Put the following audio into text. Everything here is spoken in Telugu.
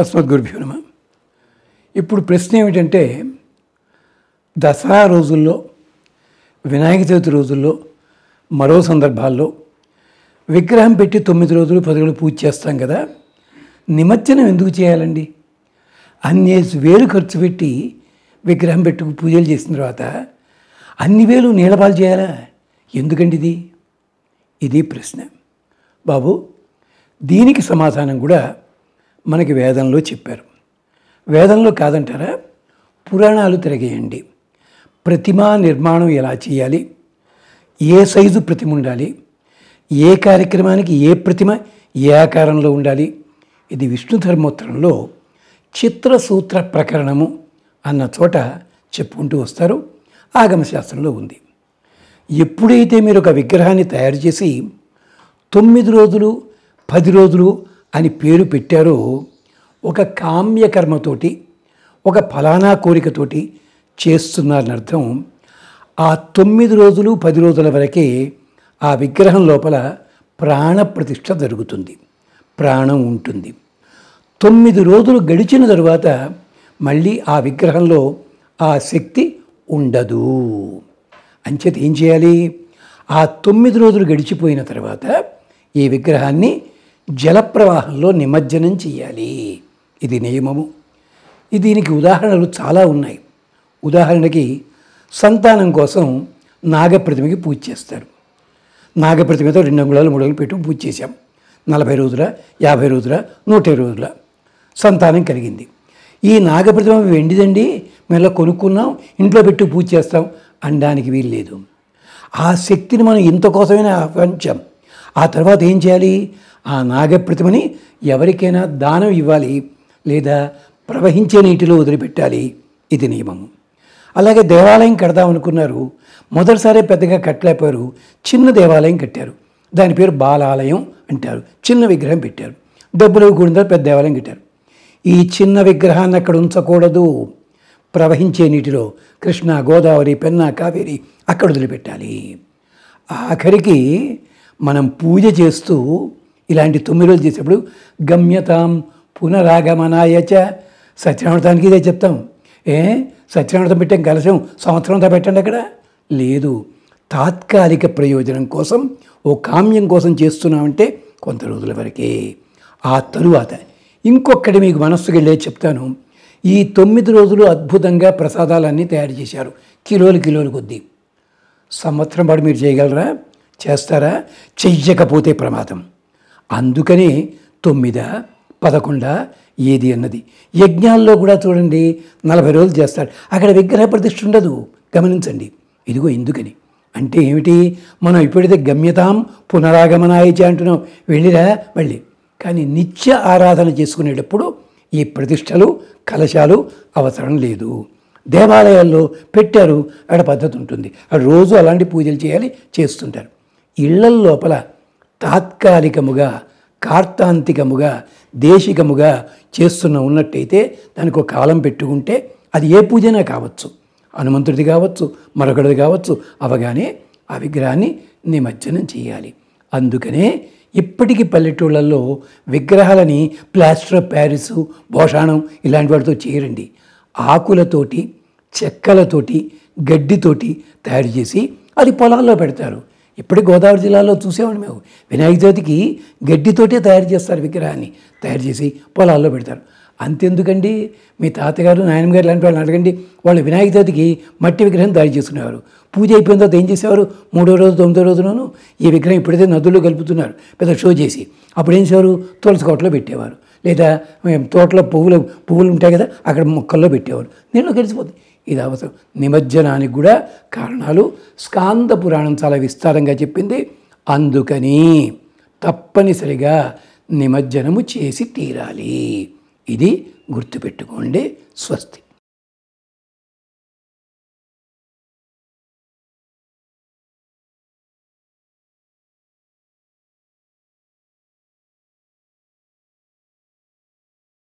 అస్మద్ గురుభ్యో ఇప్పుడు ప్రశ్న ఏమిటంటే దసరా రోజుల్లో వినాయక చవితి రోజుల్లో మరో సందర్భాల్లో విగ్రహం పెట్టి తొమ్మిది రోజులు పది రోజులు పూజ చేస్తాం కదా నిమజ్జనం ఎందుకు చేయాలండి అన్ని వేలు ఖర్చు పెట్టి విగ్రహం పెట్టుకు పూజలు చేసిన తర్వాత అన్ని వేలు నీళ్ళపాలు చేయాలా ఎందుకండి ఇది ఇది ప్రశ్న బాబు దీనికి సమాధానం కూడా మనకి వేదంలో చెప్పారు వేదంలో కాదంటారా పురాణాలు తిరగేయండి ప్రతిమా నిర్మాణం ఎలా చేయాలి ఏ సైజు ప్రతిమ ఉండాలి ఏ కార్యక్రమానికి ఏ ప్రతిమ ఏ ఆకారంలో ఉండాలి ఇది విష్ణు ధర్మోత్తరంలో చిత్రసూత్ర ప్రకరణము అన్న చోట చెప్పుకుంటూ వస్తారు ఆగమశాస్త్రంలో ఉంది ఎప్పుడైతే మీరు ఒక విగ్రహాన్ని తయారు చేసి తొమ్మిది రోజులు పది రోజులు అని పేరు పెట్టారో ఒక కామ్యకర్మతోటి ఒక ఫలానా కోరికతోటి చేస్తున్నారని అర్థం ఆ తొమ్మిది రోజులు పది రోజుల వరకే ఆ విగ్రహం లోపల ప్రాణప్రతిష్ట జరుగుతుంది ప్రాణం ఉంటుంది తొమ్మిది రోజులు గడిచిన తరువాత మళ్ళీ ఆ విగ్రహంలో ఆ శక్తి ఉండదు అంచేత ఏం చేయాలి ఆ తొమ్మిది రోజులు గడిచిపోయిన తర్వాత ఈ విగ్రహాన్ని జలప్రవాహంలో నిమజ్జనం చేయాలి ఇది నియమము దీనికి ఉదాహరణలు చాలా ఉన్నాయి ఉదాహరణకి సంతానం కోసం నాగప్రతిమకి పూజ చేస్తారు నాగప్రతిమతో రెండు అంగుళాలు మూడు అంగులు పెట్టి పూజ చేశాం నలభై రోజుల యాభై రోజుల నూట రోజుల సంతానం కలిగింది ఈ నాగప్రతిమ వెండిదండి మేము కొనుక్కున్నాం ఇంట్లో పెట్టి పూజ చేస్తాం అనడానికి వీలు లేదు ఆ శక్తిని మనం ఇంత కోసమైనా ఆహ్వానించాం ఆ తర్వాత ఏం చేయాలి ఆ నాగప్రతిమని ఎవరికైనా దానం ఇవ్వాలి లేదా ప్రవహించే నీటిలో వదిలిపెట్టాలి ఇది నియమం అలాగే దేవాలయం కడదాం అనుకున్నారు మొదటిసారి పెద్దగా కట్టలేకపోయారు చిన్న దేవాలయం కట్టారు దాని పేరు బాలాలయం అంటారు చిన్న విగ్రహం పెట్టారు డబ్బులు తర్వాత పెద్ద దేవాలయం కట్టారు ఈ చిన్న విగ్రహాన్ని అక్కడ ఉంచకూడదు ప్రవహించే నీటిలో కృష్ణ గోదావరి పెన్నా కావేరి అక్కడ వదిలిపెట్టాలి ఆఖరికి మనం పూజ చేస్తూ ఇలాంటి తొమ్మిది రోజులు చేసేప్పుడు గమ్యతాం పునరాగమనాయచ సత్యనారాయణానికి ఇదే చెప్తాం ఏ సత్యనవతం పెట్టాం కలశం సంవత్సరంతో పెట్టండి అక్కడ లేదు తాత్కాలిక ప్రయోజనం కోసం ఓ కామ్యం కోసం చేస్తున్నామంటే కొంత రోజుల వరకే ఆ తరువాత ఇంకొకటి మీకు మనస్సుకి వెళ్ళే చెప్తాను ఈ తొమ్మిది రోజులు అద్భుతంగా ప్రసాదాలన్నీ తయారు చేశారు కిలోలు కిలోలు కొద్దీ సంవత్సరం పాటు మీరు చేయగలరా చేస్తారా చెయ్యకపోతే ప్రమాదం అందుకనే తొమ్మిద పదకొండ ఏది అన్నది యజ్ఞాల్లో కూడా చూడండి నలభై రోజులు చేస్తాడు అక్కడ విగ్రహ ప్రతిష్ఠ ఉండదు గమనించండి ఇదిగో ఎందుకని అంటే ఏమిటి మనం ఇప్పుడైతే గమ్యతాం పునరాగమనాయిచ అంటున్నాం వెళ్ళిరా మళ్ళీ కానీ నిత్య ఆరాధన చేసుకునేటప్పుడు ఈ ప్రతిష్టలు కలశాలు అవసరం లేదు దేవాలయాల్లో పెట్టారు అక్కడ పద్ధతి ఉంటుంది రోజు అలాంటి పూజలు చేయాలి చేస్తుంటారు ఇళ్లల లోపల తాత్కాలికముగా కార్తాంతికముగా దేశికముగా చేస్తున్న ఉన్నట్టయితే దానికి ఒక కాలం పెట్టుకుంటే అది ఏ పూజనా కావచ్చు హనుమంతుడిది కావచ్చు మరొకటిది కావచ్చు అవగానే ఆ విగ్రహాన్ని నిమజ్జనం చేయాలి అందుకనే ఇప్పటికీ పల్లెటూళ్ళల్లో విగ్రహాలని ప్లాస్టర్ ఆఫ్ ప్యారిస్ భోషాణం ఇలాంటి వాటితో చేయరండి ఆకులతోటి చెక్కలతోటి గడ్డితోటి తయారు చేసి అది పొలాల్లో పెడతారు ఇప్పటికి గోదావరి జిల్లాలో చూసేవాడు మేము వినాయక చవితికి గడ్డితోటే తయారు చేస్తారు విగ్రహాన్ని తయారు చేసి పొలాల్లో పెడతారు అంతెందుకండి మీ తాతగారు నాయనగారు లాంటి వాళ్ళని అడగండి వాళ్ళు వినాయక చవితికి మట్టి విగ్రహం తయారు చేసుకునేవారు పూజ అయిపోయిన తర్వాత ఏం చేసేవారు మూడో రోజు తొమ్మిదో రోజునూ ఈ విగ్రహం ఇప్పుడైతే నదుల్లో కలుపుతున్నారు పెద్ద షో చేసి అప్పుడు ఏం చేసేవారు తులసి కోటలో పెట్టేవారు లేదా తోటలో పువ్వులు పువ్వులు ఉంటాయి కదా అక్కడ మొక్కల్లో పెట్టేవారు నీళ్ళు గెలిచిపోతుంది ఇది అవసరం నిమజ్జనానికి కూడా కారణాలు స్కాంద పురాణం చాలా విస్తారంగా చెప్పింది అందుకని తప్పనిసరిగా నిమజ్జనము చేసి తీరాలి ఇది గుర్తుపెట్టుకోండి స్వస్తి